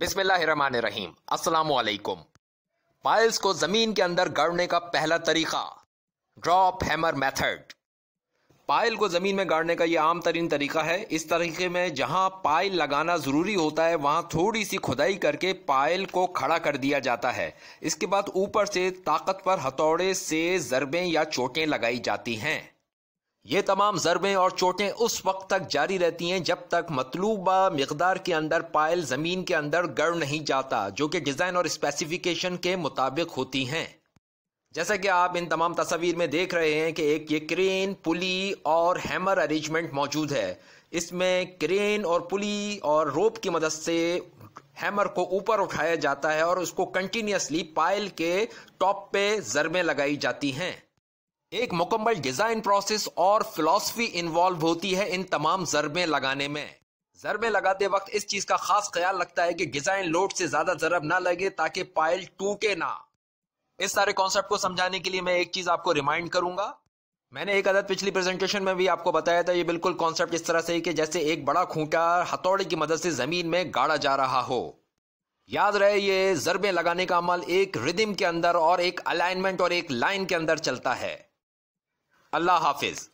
बिस्मिल्लाहिर्रहमानिर्रहीम अस्सलाम वालेकुम पाइल्स को जमीन के अंदर गाड़ने का पहला तरीका ड्रॉप हैमर मेथड पाइल को जमीन में गाड़ने का यह आम तरीन तरीका है इस तरीके में जहां पाइल लगाना जरूरी होता है वहां थोड़ी सी खुदाई करके पाइल को खड़ा कर दिया जाता है इसके बाद ऊपर से ताकत पर हथौड़े से जरबे या चोटें लगाई जाती हैं ये तमाम जरबे और चोटें उस वक्त तक जारी रहती हैं जब तक मतलूबा मकदार के अंदर पायल ज़मीन के अंदर गड़ नहीं जाता जो कि डिज़ाइन और स्पेसिफिकेशन के मुताबिक होती हैं जैसा कि आप इन तमाम तस्वीर में देख रहे हैं कि एक ये क्रेन पुली और हैमर अरेंजमेंट मौजूद है इसमें क्रेन और पुली और रोप की मदद से हैमर को ऊपर उठाया जाता है और उसको कंटिन्यूसली पायल के टॉप पे जरबें लगाई जाती हैं एक मुकम्मल डिजाइन प्रोसेस और फिलोसफी इन्वॉल्व होती है इन तमाम जरबे लगाने में जरबे लगाते वक्त इस चीज का खास ख्याल रखता है कि डिजाइन लोड से ज्यादा जरब ना लगे ताकि पायल टूटे ना इस सारे कॉन्सेप्ट को समझाने के लिए मैं एक चीज आपको रिमाइंड करूंगा मैंने एक अदद पिछली प्रेजेंटेशन में भी आपको बताया था ये बिल्कुल कॉन्सेप्ट इस तरह से कि जैसे एक बड़ा खूंटा हथौड़े की मदद से जमीन में गाड़ा जा रहा हो याद रहे ये जरबे लगाने का अमल एक रिदिम के अंदर और एक अलाइनमेंट और एक लाइन के अंदर चलता है अल्लाह हाफिज़